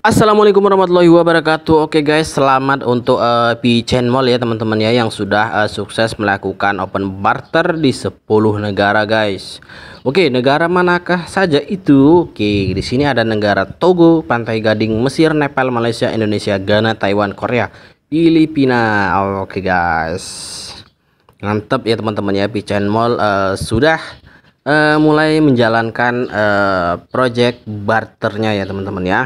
Assalamualaikum warahmatullahi wabarakatuh Oke okay guys selamat untuk uh, eh, Chain Mall ya teman-teman ya Yang sudah uh, sukses melakukan open barter di 10 negara guys Oke okay, negara manakah saja itu Oke okay, di sini ada negara Togo, Pantai Gading, Mesir, Nepal, Malaysia, Indonesia, Ghana, Taiwan, Korea, Filipina Oke guys Mantap ya teman-teman ya P Chain Mall uh, eh, sudah uh, mulai menjalankan uh, project barternya ya teman-teman ya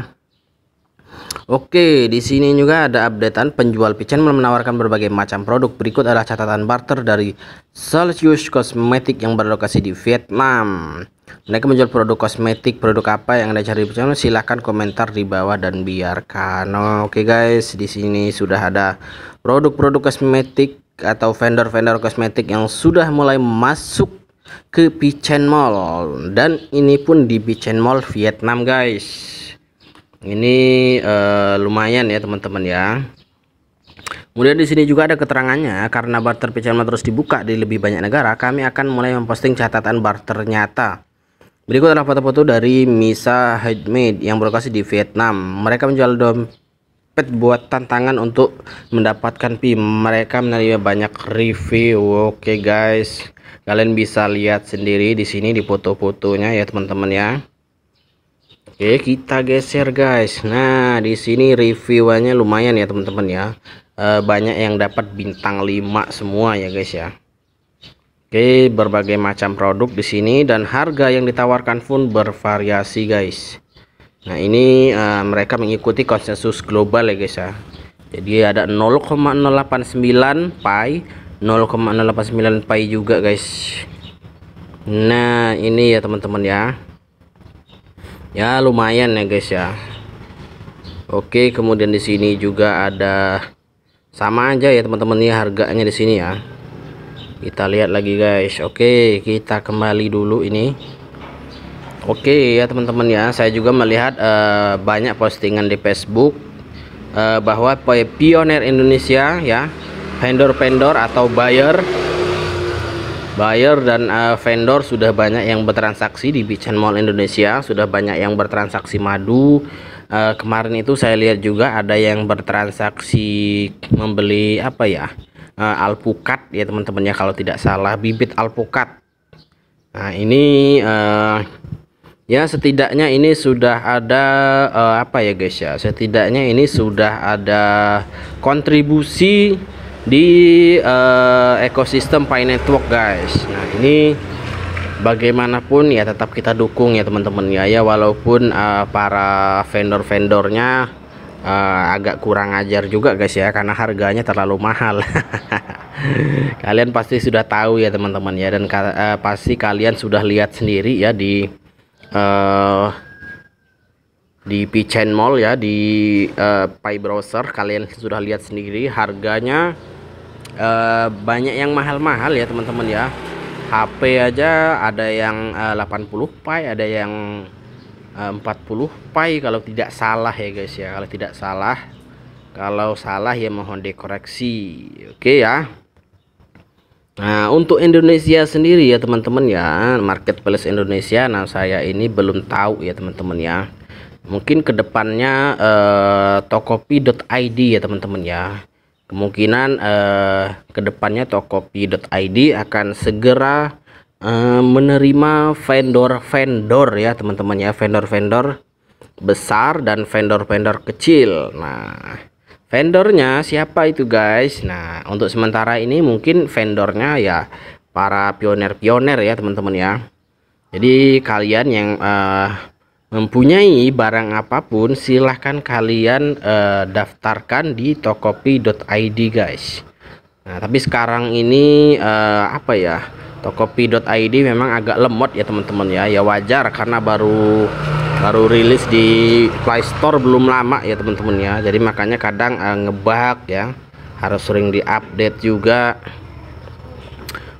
Oke, di sini juga ada updatean penjual Pichen menawarkan berbagai macam produk. Berikut adalah catatan barter dari Celsius Cosmetic yang berlokasi di Vietnam. Mereka menjual produk kosmetik, produk apa yang Anda cari di Pichen? Silahkan komentar di bawah dan biarkan. Oke guys, di sini sudah ada produk-produk kosmetik atau vendor-vendor kosmetik yang sudah mulai masuk ke Pichen Mall dan ini pun di Pichen Mall Vietnam guys ini uh, lumayan ya teman-teman ya Kemudian di sini juga ada keterangannya, karena barter pecahan terus dibuka di lebih banyak negara, kami akan mulai memposting catatan barter nyata. Berikut adalah foto-foto dari Misa Handmade yang berlokasi di Vietnam. Mereka menjual dompet buat tantangan untuk mendapatkan pi. Mereka menerima banyak review. Oke guys, kalian bisa lihat sendiri di sini di foto-fotonya ya teman-teman ya. Oke, kita geser guys. Nah, di sini reviewannya lumayan ya, teman-teman ya. E, banyak yang dapat bintang 5 semua ya, guys ya. Oke, berbagai macam produk di sini dan harga yang ditawarkan pun bervariasi, guys. Nah, ini e, mereka mengikuti konsensus global ya, guys ya. Jadi ada 0,089 pi, 0,089 pi juga, guys. Nah, ini ya teman-teman ya ya lumayan ya guys ya Oke kemudian di sini juga ada sama aja ya teman-teman ya harganya di sini ya kita lihat lagi guys Oke kita kembali dulu ini Oke ya teman-teman ya saya juga melihat uh, banyak postingan di Facebook uh, bahwa pioner Indonesia ya vendor-vendor atau buyer buyer dan uh, vendor sudah banyak yang bertransaksi di Bichan Mall Indonesia sudah banyak yang bertransaksi madu uh, kemarin itu saya lihat juga ada yang bertransaksi membeli apa ya uh, alpukat ya teman-temannya kalau tidak salah bibit alpukat nah ini uh, ya setidaknya ini sudah ada uh, apa ya guys ya setidaknya ini sudah ada kontribusi di uh, ekosistem Pi Network guys nah ini bagaimanapun ya tetap kita dukung ya teman-teman ya ya walaupun uh, para vendor-vendornya uh, agak kurang ajar juga guys ya karena harganya terlalu mahal kalian pasti sudah tahu ya teman-teman ya dan uh, pasti kalian sudah lihat sendiri ya di uh, di Pichain Mall ya di uh, Pi Browser kalian sudah lihat sendiri harganya uh, banyak yang mahal-mahal ya teman-teman ya HP aja ada yang uh, 80 pi ada yang uh, 40 pi kalau tidak salah ya guys ya kalau tidak salah kalau salah ya mohon dikoreksi oke ya Nah untuk Indonesia sendiri ya teman-teman ya marketplace Indonesia nah saya ini belum tahu ya teman-teman ya mungkin kedepannya eh, tokopi.id ya teman-teman ya kemungkinan eh, kedepannya tokopi.id akan segera eh, menerima vendor-vendor ya teman-teman ya vendor-vendor besar dan vendor-vendor kecil nah vendornya siapa itu guys nah untuk sementara ini mungkin vendornya ya para pioner-pioner ya teman-teman ya jadi kalian yang eh, mempunyai barang apapun silahkan kalian uh, daftarkan di tokopi.id guys nah tapi sekarang ini uh, apa ya tokopi.id memang agak lemot ya teman-teman ya ya wajar karena baru baru rilis di Play Store belum lama ya teman-teman ya jadi makanya kadang uh, ngebug ya harus sering diupdate juga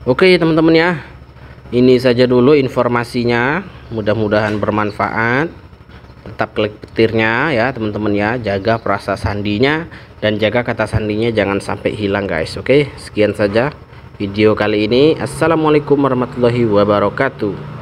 oke teman-teman ya ini saja dulu informasinya mudah-mudahan bermanfaat tetap klik petirnya ya teman-teman ya jaga perasa sandinya dan jaga kata sandinya jangan sampai hilang guys oke sekian saja video kali ini assalamualaikum warahmatullahi wabarakatuh